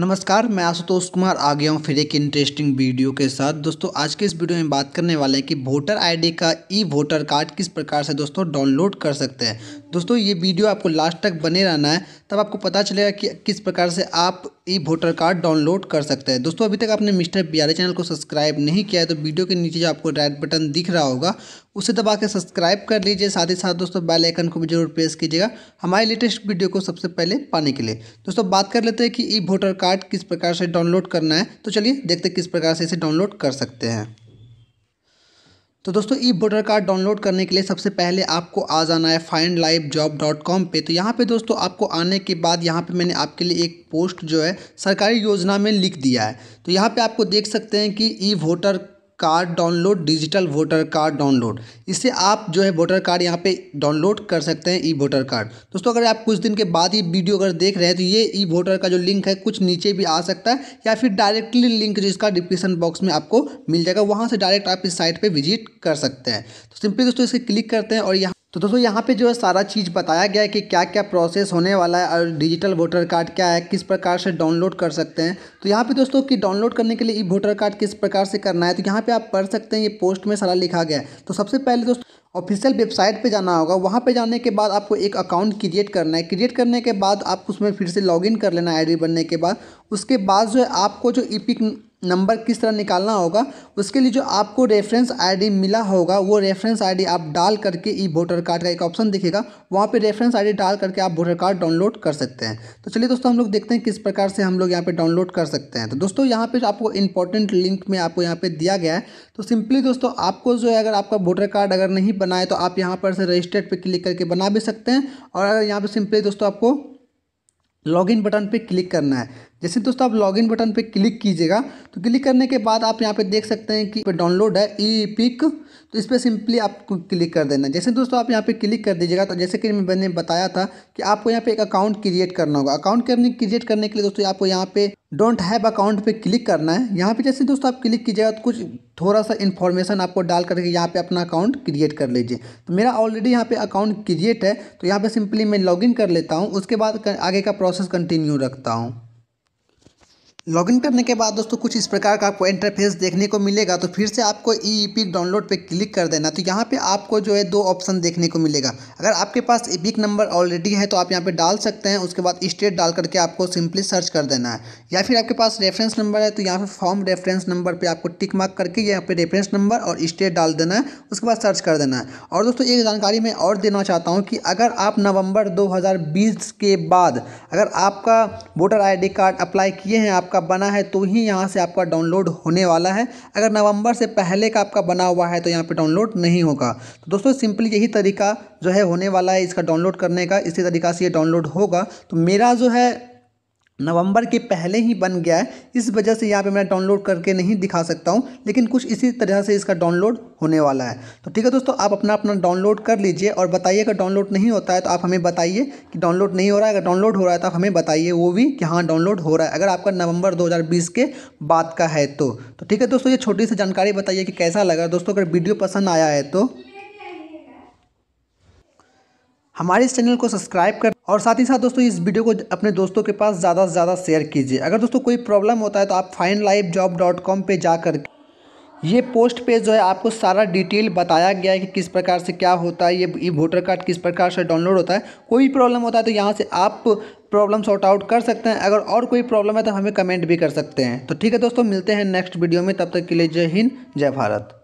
नमस्कार मैं आशुतोष कुमार आ गया हूँ फिर एक इंटरेस्टिंग वीडियो के साथ दोस्तों आज के इस वीडियो में बात करने वाले हैं कि वोटर आईडी का ई वोटर कार्ड किस प्रकार से दोस्तों डाउनलोड कर सकते हैं दोस्तों ये वीडियो आपको लास्ट तक बने रहना है तब आपको पता चलेगा कि किस प्रकार से आप ई वोटर कार्ड डाउनलोड कर सकते हैं दोस्तों अभी तक आपने मिस्टर बिहारी चैनल को सब्सक्राइब नहीं किया है तो वीडियो के नीचे जो आपको रेड बटन दिख रहा होगा उसे दबा के सब्सक्राइब कर लीजिए साथ ही साथ दोस्तों बेल आइकन को भी जरूर प्रेस कीजिएगा हमारे लेटेस्ट वीडियो को सबसे पहले पाने के लिए दोस्तों बात कर लेते हैं कि ई वोटर कार्ड किस प्रकार से डाउनलोड करना है तो चलिए देखते किस प्रकार से इसे डाउनलोड कर सकते हैं तो दोस्तों ई वोटर कार्ड डाउनलोड करने के लिए सबसे पहले आपको आ जाना है find life job dot com पर तो यहाँ पे दोस्तों आपको आने के बाद यहाँ पे मैंने आपके लिए एक पोस्ट जो है सरकारी योजना में लिख दिया है तो यहाँ पे आपको देख सकते हैं कि e voter card download digital voter card download इससे आप जो है वोटर कार्ड यहाँ पे डाउनलोड कर सकते हैं ई वोटर कार्ड दोस्तों अगर आप कुछ दिन के बाद ये वीडियो अगर देख रहे हैं तो ये ई वोटर का जो लिंक है कुछ नीचे भी आ सकता है या फिर डायरेक्टली लिंक जो इसका डिस्क्रिप्शन बॉक्स में आपको मिल जाएगा वहाँ से डायरेक्ट आप इस साइट पर विजिट कर सकते हैं तो सिंपली दोस्तों इसे क्लिक करते हैं और यहाँ तो दोस्तों यहाँ पे जो है सारा चीज़ बताया गया है कि क्या क्या प्रोसेस होने वाला है और डिजिटल वोटर कार्ड क्या है किस प्रकार से डाउनलोड कर सकते हैं तो यहाँ पे दोस्तों कि डाउनलोड करने के लिए ई वोटर कार्ड किस प्रकार से करना है तो यहाँ पे आप पढ़ सकते हैं ये पोस्ट में सारा लिखा गया है तो सबसे पहले दोस्तों ऑफिशियल वेबसाइट पे जाना होगा वहाँ पे जाने के बाद आपको एक अकाउंट क्रिएट करना है क्रिएट करने के बाद आप उसमें फिर से लॉगिन कर लेना आईडी बनने के बाद उसके बाद जो है आपको जो ई नंबर किस तरह निकालना होगा उसके लिए जो आपको रेफरेंस आईडी मिला होगा वो रेफरेंस आईडी आप डाल करके ई वोटर कार्ड का एक ऑप्शन दिखेगा वहाँ पे रेफरेंस आईडी डाल करके आप वोटर कार्ड डाउनलोड कर सकते हैं तो चलिए दोस्तों हम लोग देखते हैं किस प्रकार से हम लोग यहाँ पे डाउनलोड कर सकते हैं तो दोस्तों यहाँ पर आपको इंपॉर्टेंट लिंक में आपको यहाँ पर दिया गया है तो सिंपली दोस्तों आपको जो है अगर आपका वोटर कार्ड अगर नहीं बनाए तो आप यहाँ पर से रजिस्टर्ड पर क्लिक करके बना भी सकते हैं और अगर यहाँ पर सिंपली दोस्तों आपको लॉगिन बटन पे क्लिक करना है जैसे दोस्तों आप लॉगिन बटन पे क्लिक कीजिएगा तो क्लिक करने के बाद आप यहाँ पे देख सकते हैं कि डाउनलोड है ई पिक तो इस पर सिंपली आपको क्लिक कर देना जैसे दोस्तों आप यहाँ पे क्लिक कर दीजिएगा तो जैसे कि मैंने बताया था कि आपको यहाँ पे एक अकाउंट क्रिएट करना होगा अकाउंट करने क्रिएट करने के लिए दोस्तों आपको यहाँ पे डोंट हैव अकाउंट पे क्लिक करना है यहाँ पे जैसे दोस्तों आप क्लिक कीजिएगा तो कुछ थोड़ा सा इन्फॉर्मेशन आपको डाल करके यहाँ पे अपना अकाउंट क्रिएट कर लीजिए तो मेरा ऑलरेडी यहाँ पे अकाउंट क्रिएट है तो यहाँ पे सिंपली मैं लॉगिन कर लेता हूँ उसके बाद आगे का प्रोसेस कंटिन्यू रखता हूँ लॉगिन करने के बाद दोस्तों कुछ इस प्रकार का आपको इंटरफेस देखने को मिलेगा तो फिर से आपको ई पिक डाउनलोड पे क्लिक कर देना तो यहाँ पे आपको जो है दो ऑप्शन देखने को मिलेगा अगर आपके पास ई पिक नंबर ऑलरेडी है तो आप यहाँ पे डाल सकते हैं उसके बाद स्टेट डाल करके आपको सिंपली सर्च कर देना है या फिर आपके पास रेफरेंस नंबर है तो यहाँ पर फॉर्म रेफरेंस नंबर पर आपको टिक मार्क करके यहाँ पर रेफरेंस नंबर और स्टेट डाल देना है उसके बाद सर्च कर देना है और दोस्तों एक जानकारी मैं और देना चाहता हूँ कि अगर आप नवम्बर दो के बाद अगर आपका वोटर आई कार्ड अप्लाई किए हैं आपका आपका बना है तो ही यहाँ से आपका डाउनलोड होने वाला है अगर नवंबर से पहले का आपका बना हुआ है तो यहाँ पे डाउनलोड नहीं होगा तो दोस्तों सिंपली यही तरीका जो है होने वाला है इसका डाउनलोड करने का इसी तरीका से ये डाउनलोड होगा तो मेरा जो है नवंबर के पहले ही बन गया है इस वजह से यहाँ पे मैं डाउनलोड करके नहीं दिखा सकता हूँ लेकिन कुछ इसी तरह से इसका डाउनलोड होने वाला है तो ठीक है दोस्तों आप अपना अपना डाउनलोड कर लीजिए और बताइए अगर डाउनलोड नहीं होता है तो आप हमें बताइए कि डाउनलोड नहीं हो रहा है अगर डाउनलोड हो रहा है तो आप हमें बताइए वो भी कि हाँ डाउनलोड हो रहा है अगर आपका नवंबर दो के बाद का है तो।, तो ठीक है दोस्तों ये छोटी सी जानकारी बताइए कि कैसा लगा दोस्तों अगर वीडियो पसंद आया है तो हमारे इस चैनल को सब्सक्राइब कर और साथ ही साथ दोस्तों इस वीडियो को अपने दोस्तों के पास ज़्यादा से ज़्यादा शेयर कीजिए अगर दोस्तों कोई प्रॉब्लम होता है तो आप find life job dot com पर जाकर ये पोस्ट पे जो है आपको सारा डिटेल बताया गया है कि किस प्रकार से क्या होता है ये ई वोटर कार्ड किस प्रकार से डाउनलोड होता है कोई भी प्रॉब्लम होता है तो यहाँ से आप प्रॉब्लम सॉर्ट आउट कर सकते हैं अगर और कोई प्रॉब्लम है तो हमें कमेंट भी कर सकते हैं तो ठीक है दोस्तों मिलते हैं नेक्स्ट वीडियो में तब तक के लिए जय हिंद जय भारत